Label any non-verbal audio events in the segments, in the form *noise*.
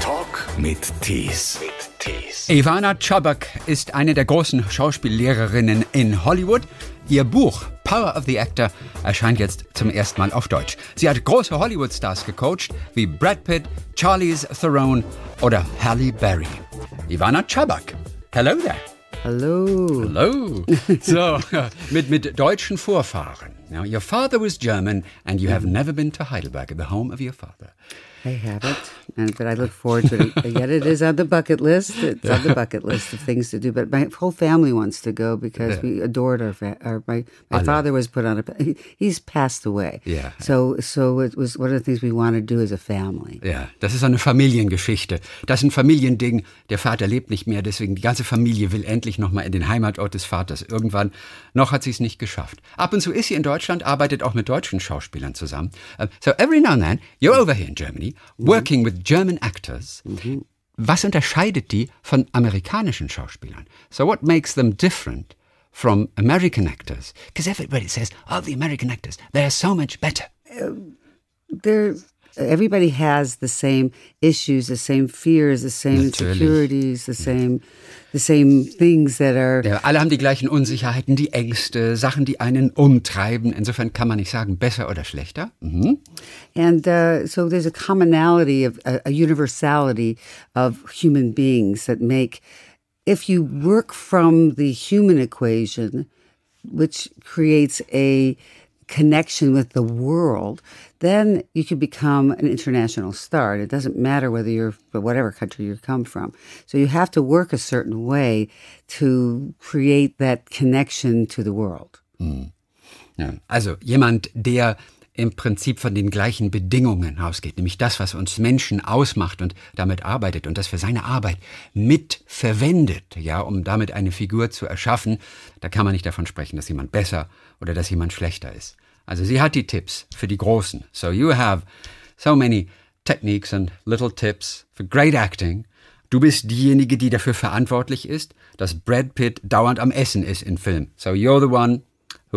Talk mit Tees. Ivana Chubbuck ist eine der großen Schauspiellehrerinnen in Hollywood. Ihr Buch Power of the Actor erscheint jetzt zum ersten Mal auf Deutsch. Sie hat große Hollywood-Stars gecoacht, wie Brad Pitt, Charlie's Theron oder Halle Berry. Ivana Chubbuck, hello there. Hello. Hallo. *laughs* So, *laughs* mit, mit deutschen Vorfahren. Now, your father was German, and you have mm-hmm. never been to Heidelberg, the home of your father. I haven't. and but I look forward to it. yet it is on the bucket list. It's yeah. on the bucket list of things to do. But my whole family wants to go because yeah. we adored our, fa- our my my I father know. was put on a he, he's passed away. Yeah. So so it was one of the things we wanted to do as a family. Yeah, das ist eine Familiengeschichte. Das ist ein Familiending. Der Vater lebt nicht mehr, deswegen die ganze Familie will endlich noch mal in den Heimatort des Vaters. Irgendwann noch hat sie es nicht geschafft. Ab und zu ist sie in Deutschland, arbeitet auch mit deutschen Schauspielern zusammen. Äh, so every now and then you're over here in Germany working with German actors. Mm-hmm. Was unterscheidet die von amerikanischen Schauspielern? So what makes them different from American actors? Because everybody says, oh, the American actors, they are so much better. Um, uh, they're everybody has the same issues, the same fears, the same Natürlich. insecurities, the mhm. same the same things that are. Ja, alle haben die gleichen Unsicherheiten, die Ängste, Sachen, die einen umtreiben. Insofern kann man nicht sagen, besser oder schlechter. Mhm. And uh, so there's a commonality of a, a universality of human beings that make, if you work from the human equation, which creates a connection with the world, then you can become an international star. it doesn't matter whether you're from whatever country you come from. So you have to work a certain way to create that connection to the world. Mm. Ja. Also jemand, der im Prinzip von den gleichen Bedingungen ausgeht, nämlich das, was uns Menschen ausmacht und damit arbeitet und das für seine Arbeit mit ja, um damit eine Figur zu erschaffen, da kann man nicht davon sprechen, dass jemand besser oder dass jemand schlechter ist. Also sie hat die Tipps für die Großen. So you have so many techniques and little tips for great acting. Du bist diejenige, die dafür verantwortlich ist, dass Brad Pitt dauernd am Essen ist in Film. So you're the one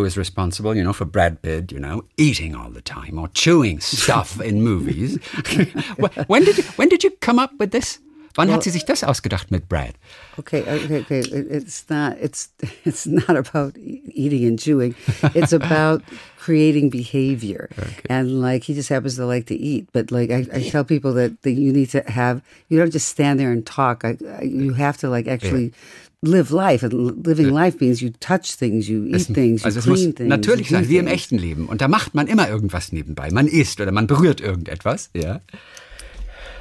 who is responsible, you know, for Brad Pitt, you know, eating all the time or chewing stuff in movies. *laughs* when did you, when did you come up with this? Wann well, hat sie sich das ausgedacht mit Brad? Okay, uh, okay, okay. It's not it's *laughs* it's not about eating and chewing. It's about *laughs* creating behavior. Okay. And like he just happens to like to eat, but like I, I tell people that, that you need to have you don't just stand there and talk. I, I, you have to like actually yeah. live life. Living life means you touch things, you eat things, you also clean es muss things. Natürlich sein, wie im echten Leben. Und da macht man immer irgendwas nebenbei. Man isst oder man berührt irgendetwas. Ja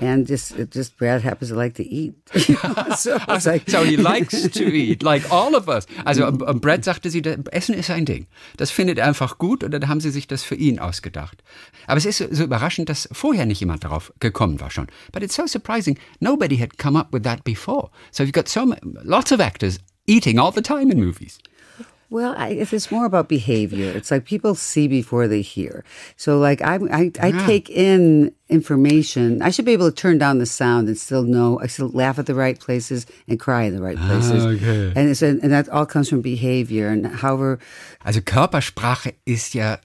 and just just Brad happens to like to eat. You *laughs* *laughs* know? Ah, so, like so, he likes to *laughs* eat, like all of us. Also und Brad sagte sie, Essen ist ein Ding. Das findet er einfach gut und dann haben sie sich das für ihn ausgedacht. Aber es ist so überraschend, dass vorher nicht jemand darauf gekommen war schon. But it's so surprising, nobody had come up with that before. So you've got so lots of actors eating all the time in movies. Well, I, if it's more about behavior, it's like people see before they hear. So, like, I, I, I hmm. take in information. I should be able to turn down the sound and still know, I still laugh at the right places and cry in the right places. Ah, okay. and, it's, and that all comes from behavior. And however. Also, Körpersprache ist ja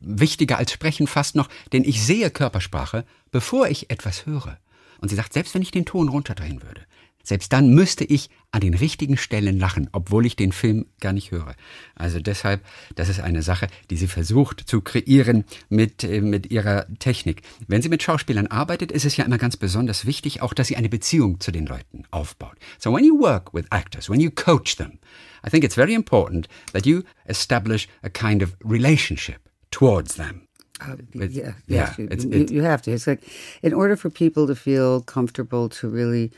wichtiger als Sprechen fast noch, denn ich sehe Körpersprache, bevor ich etwas höre. Und sie sagt, selbst wenn ich den Ton runterdrehen würde, selbst dann müsste ich an den richtigen Stellen lachen, obwohl ich den Film gar nicht höre. Also deshalb, das ist eine Sache, die sie versucht zu kreieren mit, äh, mit ihrer Technik. Wenn sie mit Schauspielern arbeitet, ist es ja immer ganz besonders wichtig, auch dass sie eine Beziehung zu den Leuten aufbaut. So when you work with actors, when you coach them, I think it's very important that you establish a kind of relationship towards them. Uh, it, yeah, yeah, yeah it's, you, it's, you, have to. It's like in order for people to feel comfortable to really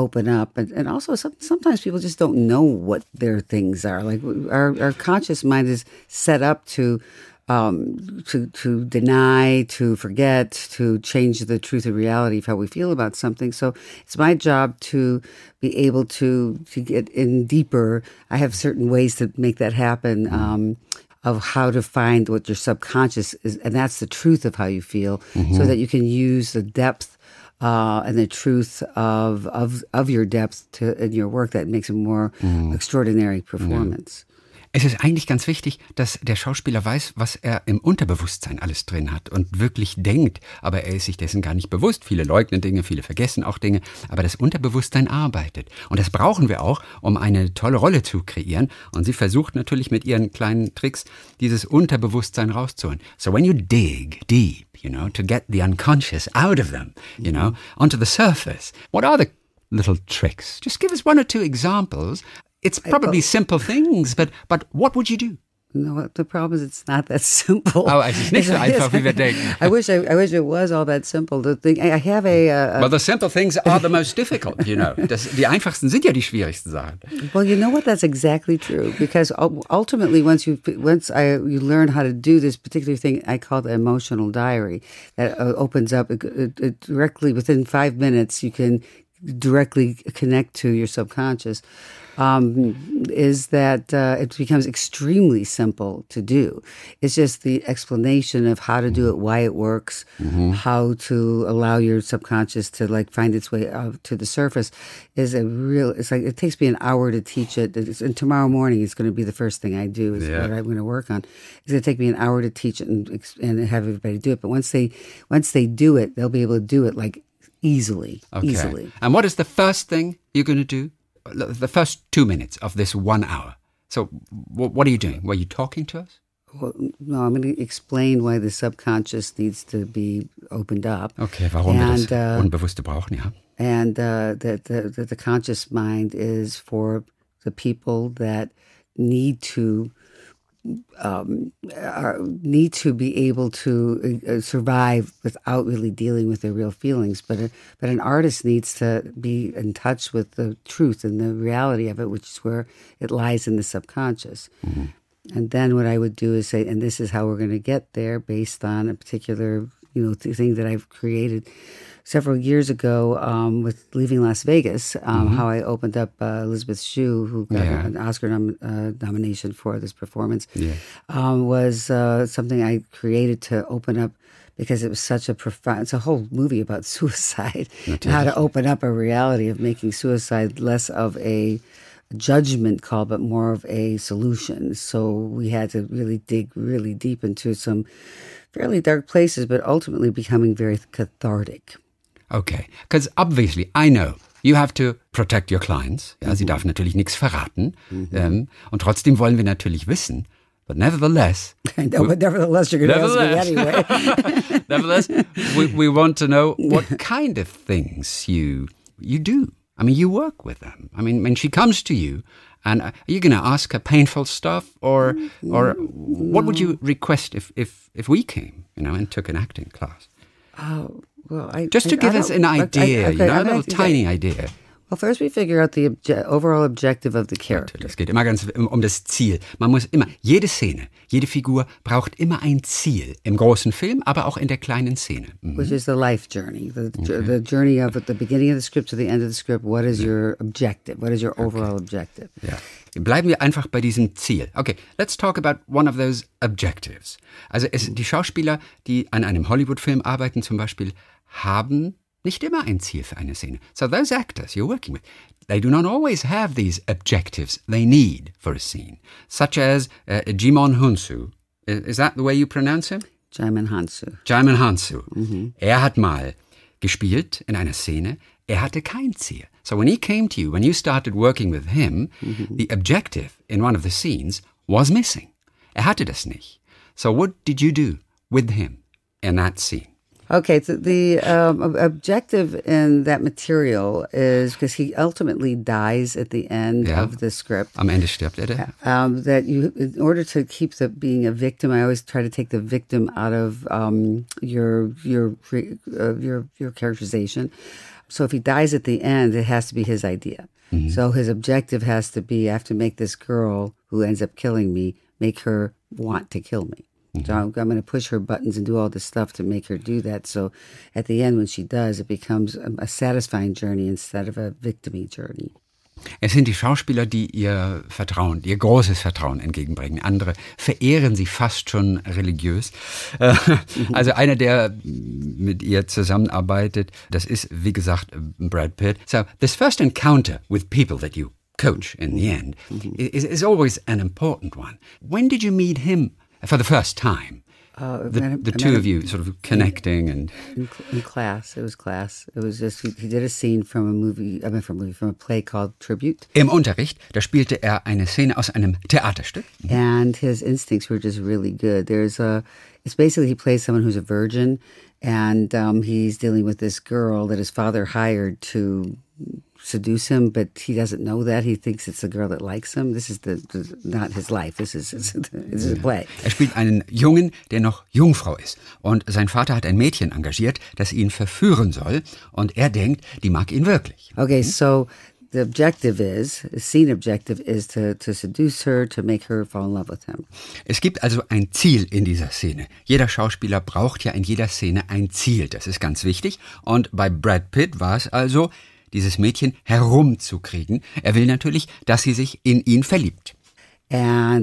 open up and, and also some, sometimes people just don't know what their things are like our, our conscious mind is set up to um, to to deny, to forget, to change the truth and reality of how we feel about something. So it's my job to be able to to get in deeper. I have certain ways to make that happen. Mm-hmm. Um, of how to find what your subconscious is, and that's the truth of how you feel, mm -hmm. so mm-hmm. that you can use the depth uh, and the truth of of of your depth to, in your work that makes a more mm. extraordinary performance. Es ist eigentlich ganz wichtig, dass der Schauspieler weiß, was er im Unterbewusstsein alles drin hat und wirklich denkt, aber er ist sich dessen gar nicht bewusst. Viele leugnen Dinge, viele vergessen auch Dinge, aber das Unterbewusstsein arbeitet. Und das brauchen wir auch, um eine tolle Rolle zu kreieren. Und sie versucht natürlich mit ihren kleinen Tricks, dieses Unterbewusstsein rauszuholen. So when you dig deep, you know, to get the unconscious out of them, you know, onto the surface, what are the little tricks? Just give us one or two examples It's probably simple things, but but what would you do? No, the problem is it's not that *laughs* simple. Oh, I, I, I wish I, I, wish it was all that simple. The thing I have a, uh, a well, the simple things are the most difficult. You know, das, die einfachsten sind ja die schwierigsten Sachen. Well, you know what? That's exactly true because ultimately, once you once I you learn how to do this particular thing, I call the emotional diary that uh, opens up directly within five minutes. You can directly connect to your subconscious um, is that uh, it becomes extremely simple to do. It's just the explanation of how to do it, why it works, mm-hmm. how to allow your subconscious to like find its way up to the surface is a real. It's like it takes me an hour to teach it, it's, and tomorrow morning it's going to be the first thing I do. Is yeah. what I'm going to work on. It's going to take me an hour to teach it and and have everybody do it. But once they once they do it, they'll be able to do it like easily. Okay. Easily. And what is the first thing you're going to do? the first two minutes of this one hour. So, what are you doing? Were you talking to us? Well, no, I'm going to explain why the subconscious needs to be opened up. Okay, warum and, wir das unbewusste uh, brauchen, ja. And uh, that the, the, the conscious mind is for the people that need to um, are, need to be able to uh, survive without really dealing with their real feelings. But a, but an artist needs to be in touch with the truth and the reality of it, which is where it lies in the subconscious. Mm -hmm. And then what I would do is say, and this is how we're going to get there based on a particular you know the thing that I've created several years ago um, with leaving Las Vegas, um, mm-hmm. how I opened up uh, Elizabeth Shue, who got yeah. an Oscar nom- uh, nomination for this performance, yeah. um, was uh, something I created to open up because it was such a profound. It's a whole movie about *laughs* suicide, how to open up a reality of making suicide less of a judgment call, but more of a solution. So we had to really dig really deep into some fairly dark places, but ultimately becoming very cathartic. Okay, because obviously I know You have to protect your clients. Ja, mhm. Sie darf natürlich nichts verraten. Mhm. Ähm, und trotzdem wollen wir natürlich wissen. But nevertheless, *laughs* no, but nevertheless, you're going to ask me anyway. *laughs* nevertheless, we, we want to know what *laughs* kind of things you you do. I mean, you work with them. I mean, when she comes to you, and uh, are you going to ask her painful stuff, or or no. what would you mm. request if if if we came, you know, and took an acting class? Oh well, I, just to I, give I us an idea, okay, you know, a little tiny idea. Well, first we figure out the obje overall objective of the character. Das geht immer ganz um das Ziel. Man muss immer, jede Szene, jede Figur braucht immer ein Ziel. Im großen Film, aber auch in der kleinen Szene. Mhm. Which is the life journey. The, okay. the journey of at the beginning of the script to the end of the script. What is your objective? What is your overall okay. objective? Ja. Bleiben wir einfach bei diesem Ziel. Okay, let's talk about one of those objectives. Also es, die Schauspieler, die an einem Hollywood-Film arbeiten zum Beispiel, haben Nicht immer ein Ziel für eine Szene. So those actors you're working with, they do not always have these objectives they need for a scene, such as uh, Jimon Hunsu. Is that the way you pronounce him? Jimon Hunsu. Jimon Hunsu. Mhm. Er hat mal gespielt in einer Szene, er hatte kein Ziel. So when he came to you, when you started working with him, mhm. the objective in one of the scenes was missing. Er hatte das nicht. So what did you do with him in that scene? Okay, so the um, objective in that material is because he ultimately dies at the end yeah. of the script. Am Ende stirbt er. Um, that you, in order to keep the being a victim, I always try to take the victim out of um, your your uh, your your characterization. So if he dies at the end, it has to be his idea. Mm-hmm. So his objective has to be: I have to make this girl who ends up killing me make her want to kill me. Mm-hmm. So I'm, I'm going to push her buttons and do all this stuff to make her do that. So at the end, when she does, it becomes a, satisfying journey instead of a victim journey. Es sind die Schauspieler, die ihr Vertrauen, ihr großes Vertrauen entgegenbringen. Andere verehren sie fast schon religiös. Äh, mhm. Also einer, der mit ihr zusammenarbeitet, das ist, wie gesagt, Brad Pitt. So, this first encounter with people that you coach in the end mhm. is, is always an important one. When did you meet him for the first time. Uh, the, the two of you sort of connecting in, and in, class. It was class. It was just he did a scene from a movie. I mean, from a movie from a play called Tribute. Im Unterricht, da spielte er eine Szene aus einem Theaterstück. Mhm. And his instincts were just really good. There's a. It's basically he plays someone who's a virgin, and um, he's dealing with this girl that his father hired to seduce him, but he doesn't know that. He thinks it's the girl that likes him. This is the, the not his life. This is, *laughs* this is a play. Er spielt einen Jungen, der noch Jungfrau ist. Und sein Vater hat ein Mädchen engagiert, das ihn verführen soll. Und er denkt, die mag ihn wirklich. Okay, hm? so the objective is, the scene objective is to, to seduce her, to make her fall in love with him. Es gibt also ein Ziel in dieser Szene. Jeder Schauspieler braucht ja in jeder Szene ein Ziel. Das ist ganz wichtig. Und bei Brad Pitt war es also, dieses Mädchen herumzukriegen. Er will natürlich, dass sie sich in ihn verliebt. Und auf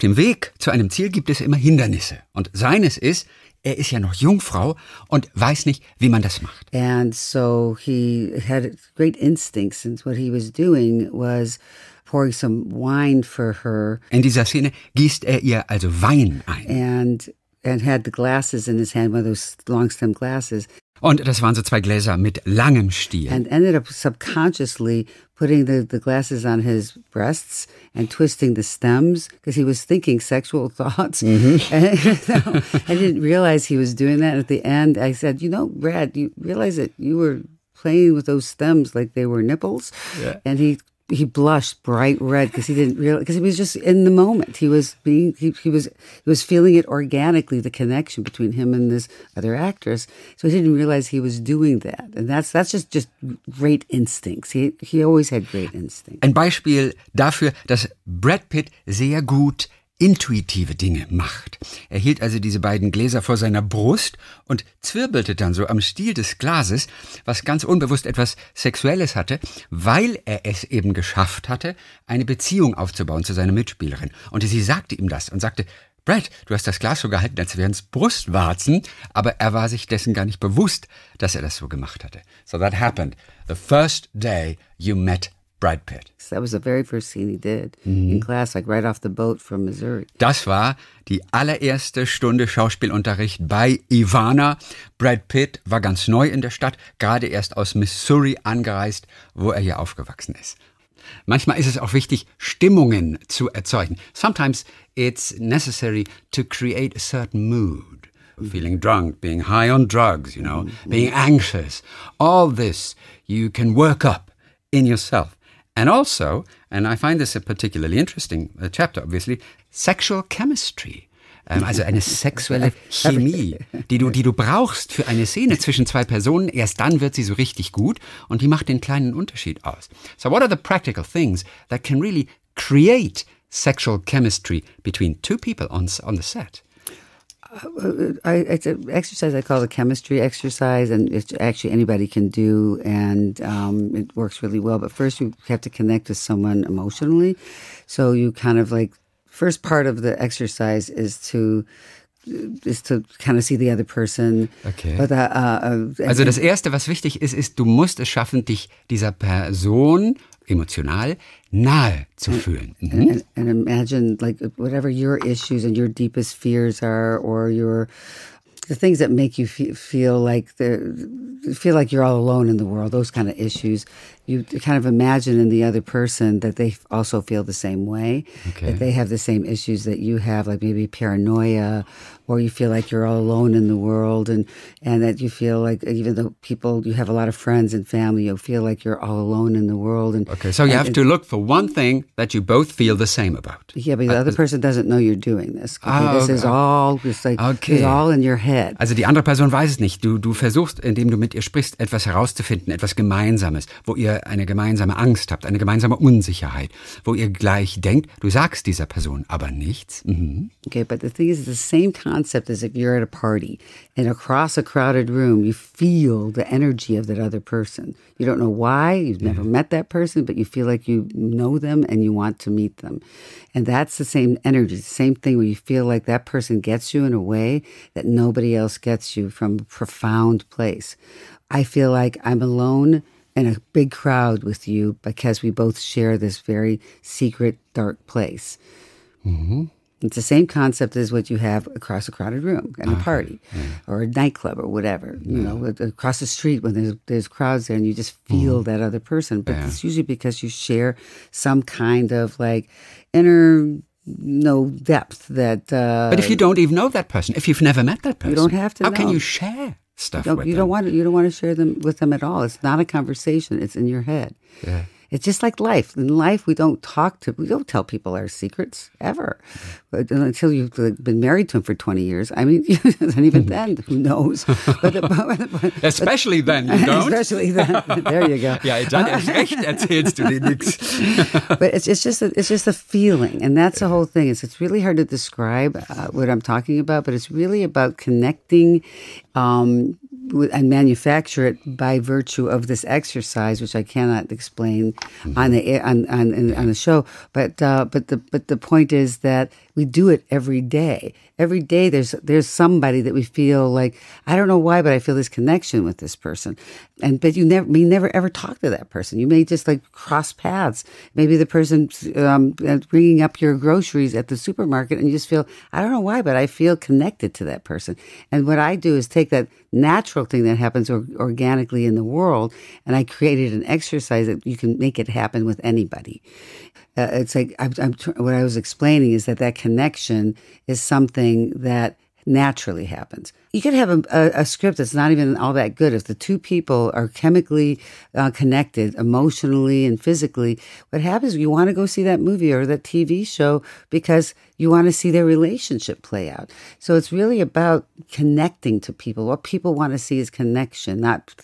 dem Weg zu einem Ziel gibt es immer Hindernisse. Und seines ist, er ist ja noch Jungfrau und weiß nicht, wie man das macht. And so he had great instincts and what he was doing was pouring some wine for her. In dieser Szene gießt er ihr also Wein ein. And and had the glasses in his hand, one of those long stem glasses. Und das waren so zwei Gläser mit langem Stiel. And ended up subconsciously putting the, the glasses on his breasts and twisting the stems because he was thinking sexual *laughs* thoughts. Mm -hmm. *laughs* and, so, I didn't realize he was doing that. At the end, I said, You know, Brad, you realize that you were playing with those stems like they were nipples? Yeah. And he he blushed bright red because he didn't realize because he was just in the moment. He was being he, he was he was feeling it organically the connection between him and this other actress. So he didn't realize he was doing that, and that's that's just just great instincts. He he always had great instincts. Ein Beispiel dafür, dass Brad Pitt sehr gut intuitive Dinge macht. Er hielt also diese beiden Gläser vor seiner Brust und zwirbelte dann so am Stiel des Glases, was ganz unbewusst etwas Sexuelles hatte, weil er es eben geschafft hatte, eine Beziehung aufzubauen zu seiner Mitspielerin. Und sie sagte ihm das und sagte, Brad, du hast das Glas so gehalten, als wären es Brustwarzen, aber er war sich dessen gar nicht bewusst, dass er das so gemacht hatte. So that happened. The first day you met Brad Pitt. That was the very first scene he did mhm. in class, like right off the boat from Missouri. Das war die allererste Stunde Schauspielunterricht bei Ivana. Brad Pitt war ganz neu in der Stadt, gerade erst aus Missouri angereist, wo er hier aufgewachsen ist. Manchmal ist es auch wichtig, Stimmungen zu erzeugen. Sometimes it's necessary to create a certain mood. Feeling drunk, being high on drugs, you know, mm-hmm. being anxious. All this you can work up in yourself. And also, and I find this a particularly interesting uh, chapter, obviously, sexual chemistry. Ähm, also eine sexuelle *laughs* Chemie, die du, die du brauchst für eine Szene *laughs* zwischen zwei Personen. Erst dann wird sie so richtig gut und die macht den kleinen Unterschied aus. So, what are the practical things that can really create sexual chemistry between two people on, on the set? I, it's an exercise I call the chemistry exercise, and it's actually anybody can do, and um, it works really well. But first, you have to connect with someone emotionally. So you kind of like first part of the exercise is to is to kind of see the other person. Okay. Oder, uh, uh, uh, also das erste, was wichtig ist, ist, du musst es schaffen, dich dieser Person emotional nahe zu fühlen. And, hmm and, and imagine like whatever your issues and your deepest fears are or your the things that make you feel like the feel like you're all alone in the world those kind of issues you kind of imagine in the other person that they also feel the same way okay. that they have the same issues that you have like maybe paranoia or you feel like you're all alone in the world and and that you feel like even though people you have a lot of friends and family you feel like you're all alone in the world and okay so you and, have and, to look for one thing that you both feel the same about yeah but the other person doesn't know you're doing this ah, okay. this is all just like okay. it's all in your head also die andere Person weiß es nicht du du versuchst indem du mit ihr sprichst etwas herauszufinden etwas gemeinsames wo ihr eine gemeinsame Angst habt eine gemeinsame Unsicherheit wo ihr gleich denkt du sagst dieser Person aber nichts mhm. okay but the thing is at the same time concept is if you're at a party and across a crowded room, you feel the energy of that other person. You don't know why, you've mm-hmm. never met that person, but you feel like you know them and you want to meet them. And that's the same energy, the same thing where you feel like that person gets you in a way that nobody else gets you from a profound place. I feel like I'm alone in a big crowd with you because we both share this very secret, dark place. Mm-hmm. It's the same concept as what you have across a crowded room at a uh-huh. party yeah. or a nightclub or whatever, you know, across the street when there's, there's crowds there and you just feel mm. that other person. But yeah. it's usually because you share some kind of like inner no depth that. Uh, but if you don't even know that person, if you've never met that person, you don't have to. How know. can you share? Stuff you don't, you them? don't want to, you don't want to share them with them at all. It's not a conversation. It's in your head. Yeah. It's just like life. In life, we don't talk to, we don't tell people our secrets ever but until you've been married to him for 20 years. I mean, and *laughs* even then, who knows? *laughs* But, but, but, especially then, you don't. Especially then. *laughs* there you go. Yeah, dann erst recht erzählst du But it's, it's, just a, it's just a feeling. And that's the whole thing. It's, it's really hard to describe uh, what I'm talking about, but it's really about connecting um, and manufacture it by virtue of this exercise, which I cannot explain mm-hmm. on the on on, on the show. But uh, but the but the point is that we do it every day. Every day there's there's somebody that we feel like I don't know why, but I feel this connection with this person. And but you never may never ever talk to that person. You may just like cross paths. Maybe the person um, uh, bringing up your groceries at the supermarket, and you just feel I don't know why, but I feel connected to that person. And what I do is take that natural thing that happens or- organically in the world, and I created an exercise that you can make it happen with anybody uh, it's like I'm, I'm, what I was explaining is that that connection is something that naturally happens. You could have a, a, a, script that's not even all that good. If the two people are chemically uh, connected, emotionally and physically, what happens? You want to go see that movie or that TV show because you want to see their relationship play out. So it's really about connecting to people. What people want to see is connection, not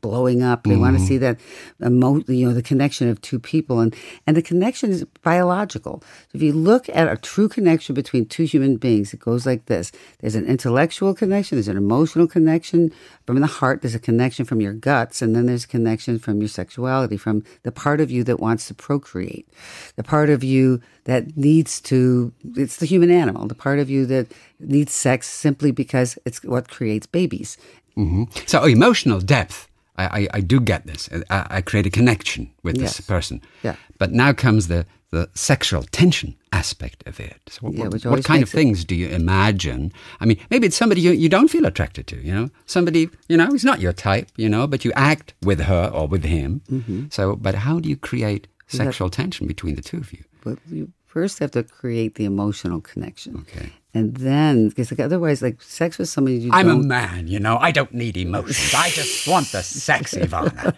blowing up. They mm. want to see that emo- you know, the connection of two people and and the connection is biological. So if you look at a true connection between two human beings, it goes like this. There's an intellectual connection, there's an emotional connection from the heart, there's a connection from your guts, and then there's a connection from your sexuality, from the part of you that wants to procreate, the part of you that needs to it's the human animal, the part of you that needs sex simply because it's what creates babies. Mm-hmm. So oh, emotional depth. I, I, I do get this. I, I, create a connection with this yes. person. Yeah. But now comes the, the sexual tension aspect of it. So what, yeah, what kind of things it. do you imagine? I mean, maybe it's somebody you, you don't feel attracted to, you know? Somebody, you know, he's not your type, you know, but you act with her or with him. Mm-hmm. So, but how do you create sexual that, tension between the two of you? Well, you First, I have to create the emotional connection. Okay. And then, because like, otherwise, like sex with somebody you I'm don't... a man, you know. I don't need emotions. I just want the sex, *laughs* Ivana.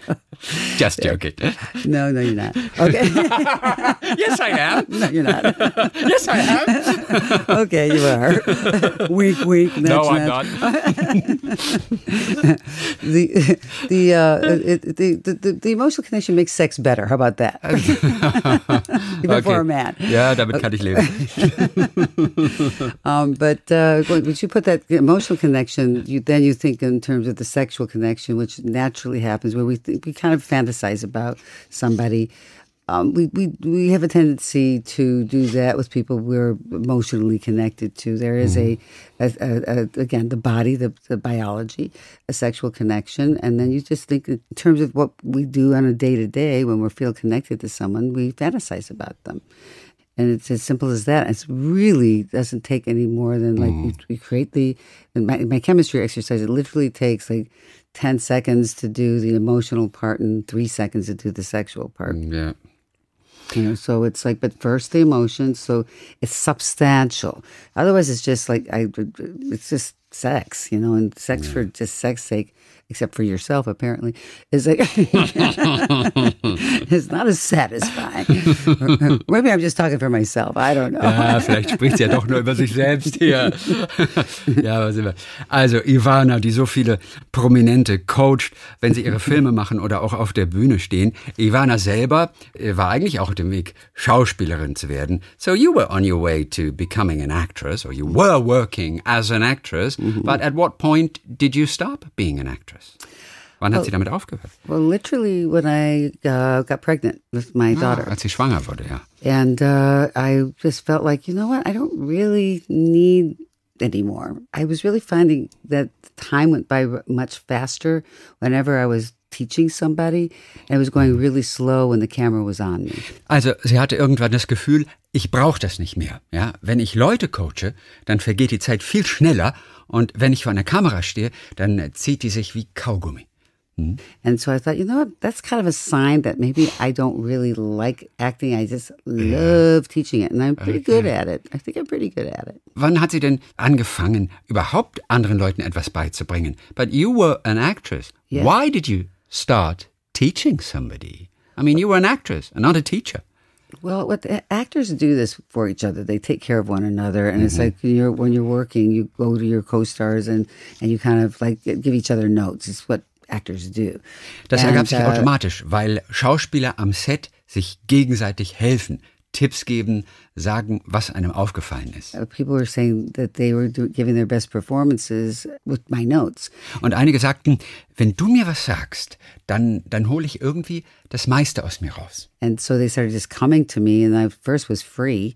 just joking. No, no, you're not. Okay. *laughs* yes, I am. *laughs* No, you're not. yes, I am. okay, you are. Weak, weak. no, I'm not. the the, uh, it, the, the the emotional connection makes sex better. How about that? Even okay. for a man. Yeah, damit kann ich leben. Um, but uh, when you put that emotional connection, you then you think in terms of the sexual connection, which naturally happens where we th- we kind of fantasize about somebody. Um, we, we we have a tendency to do that with people we're emotionally connected to. There is a, mm-hmm. a, a, a again the body, the, the, biology, a sexual connection, and then you just think in terms of what we do on a day to day when we feel connected to someone, we fantasize about them and it's as simple as that. It really doesn't take any more than like mm. you, you, create the my, my, chemistry exercise. It literally takes like ten seconds to do the emotional part and three seconds to do the sexual part. Mm, yeah. You know, so it's like, but first the emotions. So it's substantial. Otherwise, it's just like I, it's just sex, you know, and sex yeah. for just sex sake except for yourself apparently is like *laughs* it's not as satisfying. Maybe I'm just talking for myself. I don't know. Ja, vielleicht spricht sie ja doch nur über sich selbst hier. *laughs* ja, was immer. Also Ivana, die so viele Prominente coacht, wenn sie ihre Filme machen oder auch auf der Bühne stehen. Ivana selber äh, war eigentlich auch auf dem Weg Schauspielerin zu werden. So you were on your way to becoming an actress or you were working as an actress, mhm. but at what point did you stop being an actress? das? Wann hat sie damit aufgehört? Well, literally when I uh, got pregnant with my ah, daughter. Ah, als sie schwanger wurde, ja. And uh, I just felt like, you know what? I don't really need anymore. I was really finding that time went by much faster whenever I was teaching somebody and it was going really slow when the camera was on me. Also, sie hatte irgendwann das Gefühl, ich brauche das nicht mehr, ja? Wenn ich Leute coache, dann vergeht die Zeit viel schneller und wenn ich vor einer Kamera stehe, dann äh, zieht die sich wie Kaugummi. Mhm. And so I thought, you know what, that's kind of a sign that maybe I don't really like acting. I just love yeah. teaching it. And I'm pretty okay. good at it. I think I'm pretty good at it. Wann hat sie denn angefangen, überhaupt anderen Leuten etwas beizubringen? But you were an actress. Yeah. Why did you start teaching somebody? I mean, you were an actress and not a teacher. Well, what the actors do this for each other. They take care of one another, and mm-hmm. it's like you're, when you're working, you go to your co-stars and and you kind of like give each other notes. It's what actors do. Das ergab sich uh, automatisch, weil Schauspieler am Set sich gegenseitig helfen. Tipps geben, sagen, was einem aufgefallen ist. Und einige sagten, wenn du mir was sagst, dann dann hole ich irgendwie das meiste aus mir raus. And so they started just coming to me and I first was free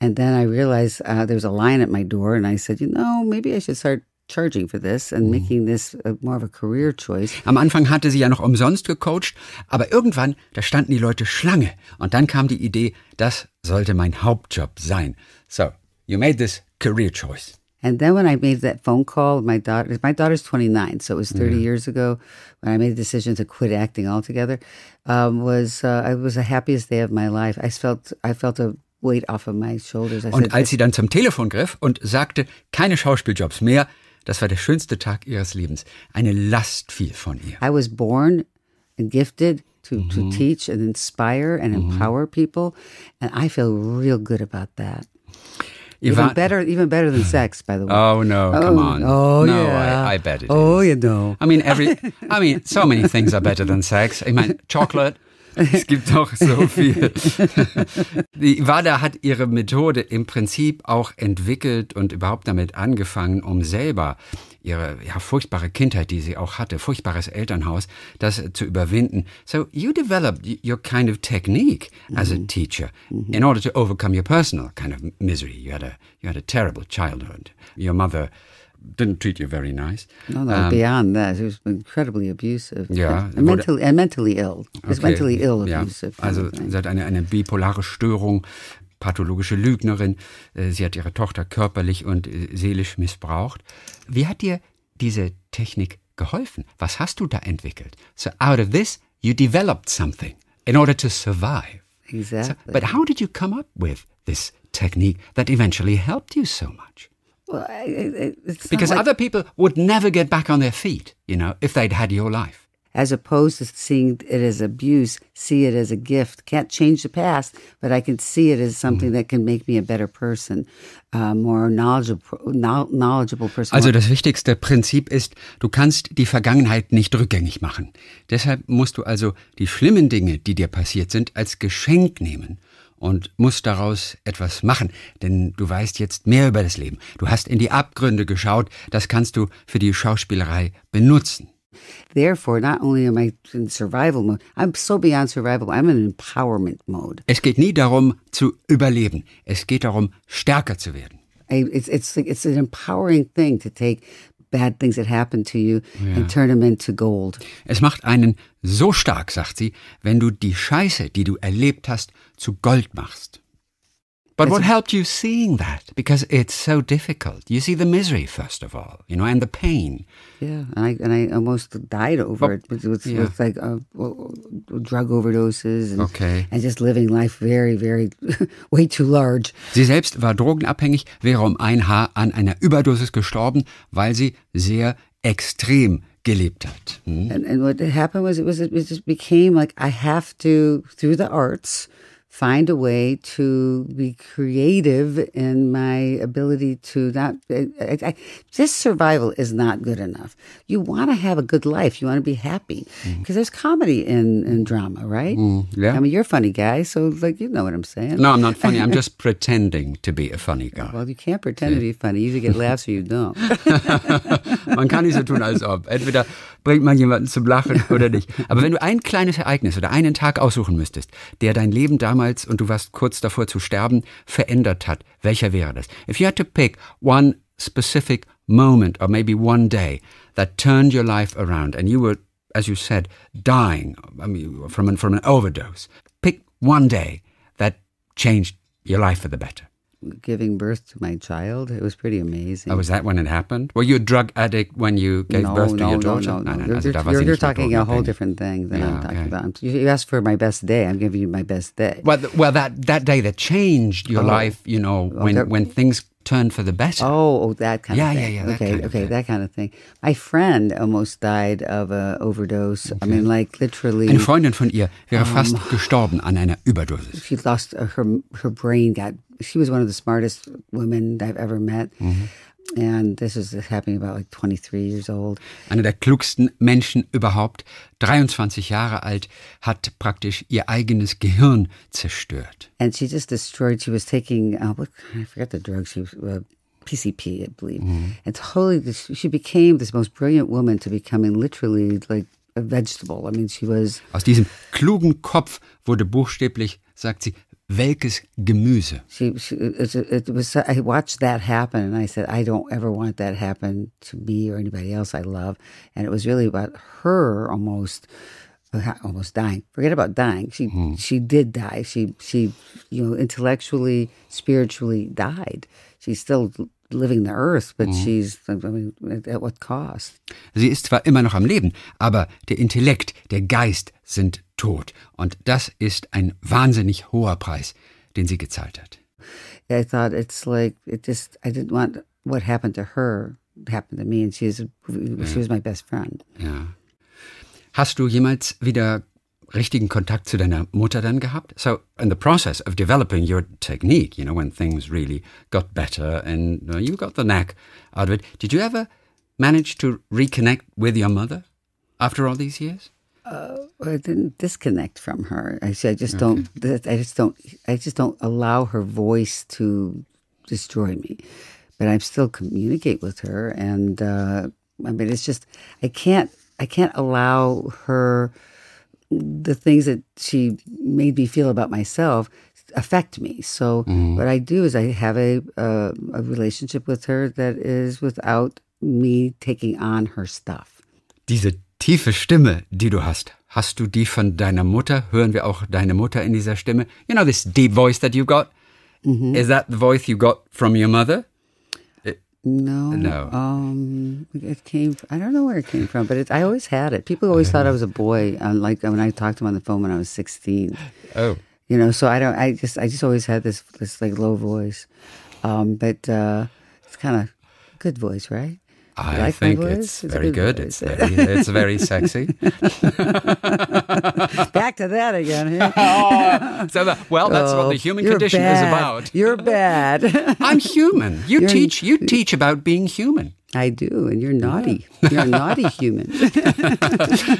and then I realized uh, there was a line at my door and I said, you know, maybe I should start charging for this and mm. making this uh, more of a career choice. Am Anfang hatte sie ja noch umsonst gecoacht, aber irgendwann, da standen die Leute Schlange und dann kam die Idee, das sollte mein Hauptjob sein. So, you made this career choice. And then when I made that phone call, my daughter, my daughter's 29, so it was 30 mm. years ago when I made the decision to quit acting altogether. Um, was uh, it was the happiest day of my life. I felt I felt a weight off of my shoulders. I und said, als sie dann zum Telefon griff und sagte, keine Schauspieljobs mehr, Das war der schönste Tag ihres Lebens. Eine Last fiel von ihr. I was born gifted to, mhm. to teach and inspire and mhm. empower people. And I feel real good about that. Even better, even better than sex, by the way. Oh no, oh, come on. Oh no, yeah. I, I bet it. Oh, is. Oh, you know. I mean, every. I mean, so many things are better than sex. I mean, *laughs* chocolate, Es gibt doch so *laughs* viel. Die WADA hat ihre Methode im Prinzip auch entwickelt und überhaupt damit angefangen, um selber ihre ja, furchtbare Kindheit, die sie auch hatte, furchtbares Elternhaus, das zu überwinden. So you developed your kind of technique as a mhm. teacher mhm. in order to overcome your personal kind of misery. You had a, you had a terrible childhood. Your mother didn't treat you very nice. No, no, um, beyond that, he was incredibly abusive. Yeah, and mentally, and mentally ill. Okay. was mentally ill abusive. also sie hat eine, eine bipolare Störung, pathologische Lügnerin. Äh, sie hat ihre Tochter körperlich und äh, seelisch missbraucht. Wie hat dir diese Technik geholfen? Was hast du da entwickelt? So out of this, you developed something in order to survive. Exactly. So, but how did you come up with this technique that eventually helped you so much? Well, because like, other people would never get back on their feet, you know, if they'd had your life. As opposed to seeing it as abuse, see it as a gift. Can't change the past, but I can see it as something mm. that can make me a better person, a uh, more knowledgeable, knowledgeable person. Also das wichtigste Prinzip ist, du kannst die Vergangenheit nicht rückgängig machen. Deshalb musst du also die schlimmen Dinge, die dir passiert sind, als Geschenk nehmen und musst daraus etwas machen, denn du weißt jetzt mehr über das Leben. Du hast in die Abgründe geschaut, das kannst du für die Schauspielerei benutzen. Therefore, not only am I in survival mode, I'm so beyond survival, I'm in empowerment mode. Es geht nie darum zu überleben, es geht darum stärker zu werden. I, it's, it's, it's an empowering thing to take bad things that happen to you ja. and turn them into gold. Es macht einen so stark, sagt sie, wenn du die Scheiße, die du erlebt hast, zu Gold machst. But what helped you seeing that? Because it's so difficult. You see the misery first of all, you know, and the pain. Yeah, and I and I almost died over oh, it with, yeah. with like uh, drug overdoses and okay. and just living life very very *laughs* way too large. Sie selbst war drogenabhängig, wäre um ein Haar an einer Überdosis gestorben, weil sie sehr extrem gelebt hat. Hm? And, and what happened was it was it just became like I have to through the arts find a way to be creative in my ability to not I, I, just survival is not good enough you want to have a good life you want to be happy because mm-hmm. mm. there's comedy in, in drama right mm, yeah i mean you're a funny guy so like you know what i'm saying no i'm not funny i'm *laughs* just pretending to be a funny guy well you can't pretend yeah. to be funny you either get laughs or you don't *laughs* man kann nicht so tun als ob entweder bringt man jemanden zum lachen oder nicht aber wenn du ein kleines ereignis oder einen tag aussuchen müsstest der dein leben damals damals und du warst kurz davor zu sterben, verändert hat, welcher wäre das? If you had to pick one specific moment or maybe one day that turned your life around and you were, as you said, dying I mean, from, an, from an overdose, pick one day that changed your life for the better. giving birth to my child. It was pretty amazing. Oh, was that when it happened? Were you a drug addict when you gave no, birth to no, your daughter? No, no, no. no, no you're, you're, you're talking a whole different thing than yeah, I'm talking okay. about. You, you asked for my best day. I'm giving you my best day. Well, th- well, that that day that changed your oh, life. You know, well, oh, when when things turn for the better. Oh, oh that kind yeah, of thing. Yeah, yeah, yeah. Okay, okay, that kind of thing. My friend almost died of an overdose. Okay. I mean, like literally. Eine Freundin von ihr wäre um, fast gestorben an einer Überdosis. She lost uh, her her brain. Got she was one of the smartest women I've ever met. Mm-hmm And this was happening about like 23 years old. Einer der klugsten Menschen überhaupt, 23 Jahre alt, hat praktisch ihr eigenes Gehirn zerstört. And she just destroyed. She was taking uh, what, I forget the drug she was. Uh, PCP, I believe. Mm. Mm-hmm. And totally, this, she became this most brilliant woman to becoming literally like a vegetable. I mean, she was. Aus diesem klugen Kopf wurde buchstäblich, sagt sie, welches Gemüse? She, she, it, it was. I watched that happen, and I said, I don't ever want that happen to me or anybody else I love. And it was really about her almost, uh, almost dying. Forget about dying. She hmm. she did die. She she you know intellectually, spiritually died. She's still living the earth, but mhm. she's, I mean, at what cost? Sie ist zwar immer noch am Leben, aber der Intellekt, der Geist sind Tod. Und das ist ein wahnsinnig hoher Preis, den sie gezahlt hat. I thought it's like it just I didn't want what happened to her happened to me and she's she was my best friend. Ja. Hast du jemals wieder richtigen Kontakt zu deiner Mutter dann gehabt? So in the process of developing your technique, you know, when things really got better and you, know, you got the knack out of it, did you ever manage to reconnect with your mother after all these years? uh, I didn't disconnect from her. I, I just don't. Okay. I just don't. I just don't allow her voice to destroy me. But I still communicate with her, and uh, I mean, it's just I can't. I can't allow her the things that she made me feel about myself affect me. So mm. what I do is I have a, a relationship with her that is without me taking on her stuff. Diese tiefe Stimme, die du hast, hast du die von deiner Mutter? Hören wir auch deine Mutter in dieser Stimme? You know this deep voice that you got? Mm-hmm. Is that the voice you got from your mother? no, no. Um, it came. From, I don't know where it came from, but it, I always had it. People always thought I was a boy, um, like when I talked to him on the phone when I was sixteen. Oh, you know. So I don't. I just. I just always had this this like low voice, um, but uh, it's kind of good voice, right? I like think it's very it's good. good. It's very, it's very *laughs* sexy. Back to that again. Huh? *laughs* oh, so the, well, that's oh, what the oh, human condition bad. is about. You're bad. *laughs* I'm human. You you're, teach. You teach about being human. I do, and you're naughty. Yeah. You're a naughty human.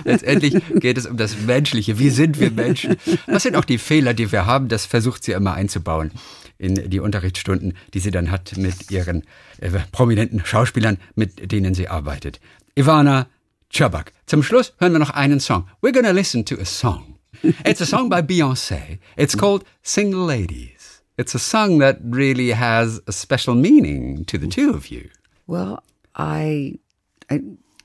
Letztendlich geht es um das Menschliche. Wie sind wir Menschen? Was sind auch die Fehler, die wir haben? Das versucht sie immer einzubauen in die Unterrichtsstunden, die sie dann hat mit ihren äh, prominenten Schauspielern, mit denen sie arbeitet. Ivana Chabak. Zum Schluss hören wir noch einen Song. We're gonna listen to a song. It's a song by Beyoncé. It's called Single Ladies. It's a song that really has a special meaning to the two of you. Well, I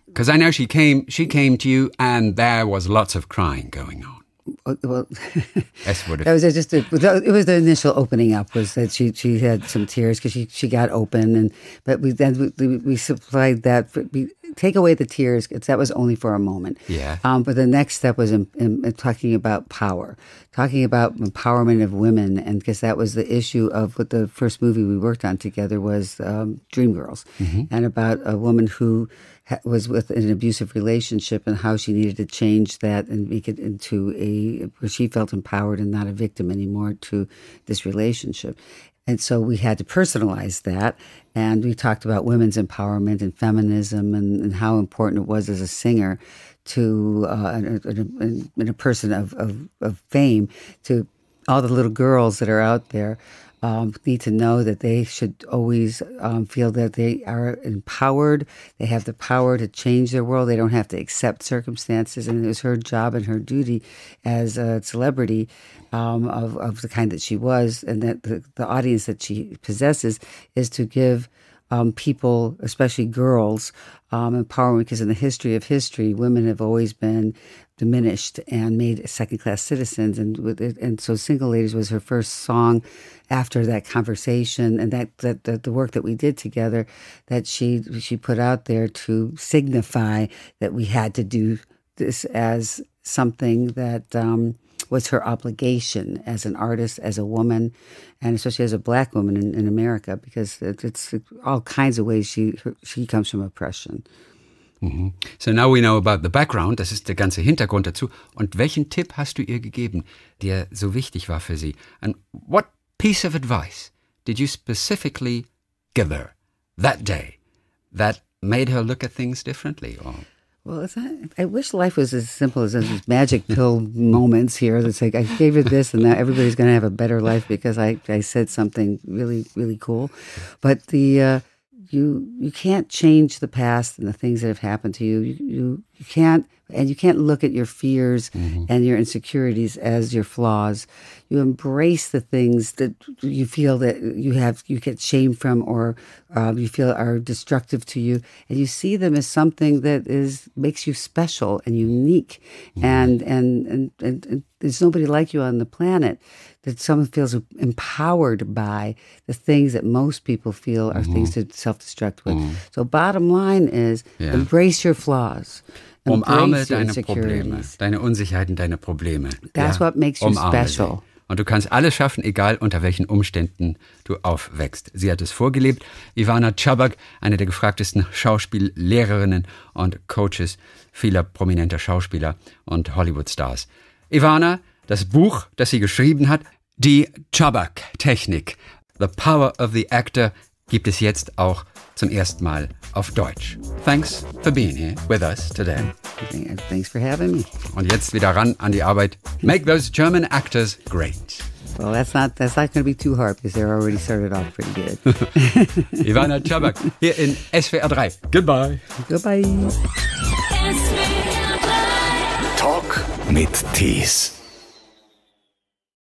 because I, I know she came she came to you and there was lots of crying going on. well, that's what *laughs* it, that was just a, it was the initial opening up was that she she had some tears because she, she got open and but we then we, we supplied that for, we take away the tears because that was only for a moment yeah um, but the next step was in, in, in talking about power talking about empowerment of women and because that was the issue of what the first movie we worked on together was um, Dreamgirls mm -hmm. and about a woman who was with an abusive relationship and how she needed to change that and make it into a where she felt empowered and not a victim anymore to this relationship. And so we had to personalize that. And we talked about women's empowerment and feminism and, and how important it was as a singer to uh, and, a, and a person of, of, of fame to all the little girls that are out there um, need to know that they should always um, feel that they are empowered. They have the power to change their world. They don't have to accept circumstances. And it was her job and her duty as a celebrity um, of, of the kind that she was, and that the, the audience that she possesses is to give. Um, people, especially girls, um, empowerment because in the history of history, women have always been diminished and made second class citizens. And and so Single Ladies was her first song after that conversation and that, that, that, the work that we did together that she she put out there to signify that we had to do this as something that um, was her obligation as an artist, as a woman, and especially as a black woman in, in America, because it's all kinds of ways she she comes from oppression. Mhm. So now we know about the background, das ist der ganze Hintergrund dazu. Und welchen Tipp hast du ihr gegeben, der so wichtig war für sie? And what piece of advice did you specifically give her that day that made her look at things differently? Or? Well, I wish life was as simple as those magic pill *laughs* moments here. That's like I gave her this, and now everybody's going to have a better life because I, I said something really really cool. But the uh, you you can't change the past and the things that have happened to you. You, you you can't and you can't look at your fears mm-hmm. and your insecurities as your flaws. You embrace the things that you feel that you have, you get shame from, or um, you feel are destructive to you, and you see them as something that is makes you special and unique, mm-hmm. and, and, and and and there's nobody like you on the planet that someone feels empowered by the things that most people feel are mm-hmm. things to self-destruct with. Mm-hmm. So, bottom line is yeah. embrace your flaws. Umarme deine Probleme, deine Unsicherheiten, deine Probleme. That's ja, what makes you Umarme special. Sie. Und du kannst alles schaffen, egal unter welchen Umständen du aufwächst. Sie hat es vorgelebt. Ivana Chabak, eine der gefragtesten Schauspiellehrerinnen und Coaches vieler prominenter Schauspieler und Hollywood-Stars. Ivana, das Buch, das sie geschrieben hat, die Chabak-Technik, The Power of the Actor gibt es jetzt auch zum ersten Mal auf Deutsch. Thanks for being here with us today. Thanks for having me. Und jetzt wieder ran an die Arbeit. Make those German actors great. Well, that's not that's not going to be too hard because they're already started off pretty good. *laughs* Ivana Chabak hier in SWR 3. Goodbye. Goodbye. Talk mit Tees.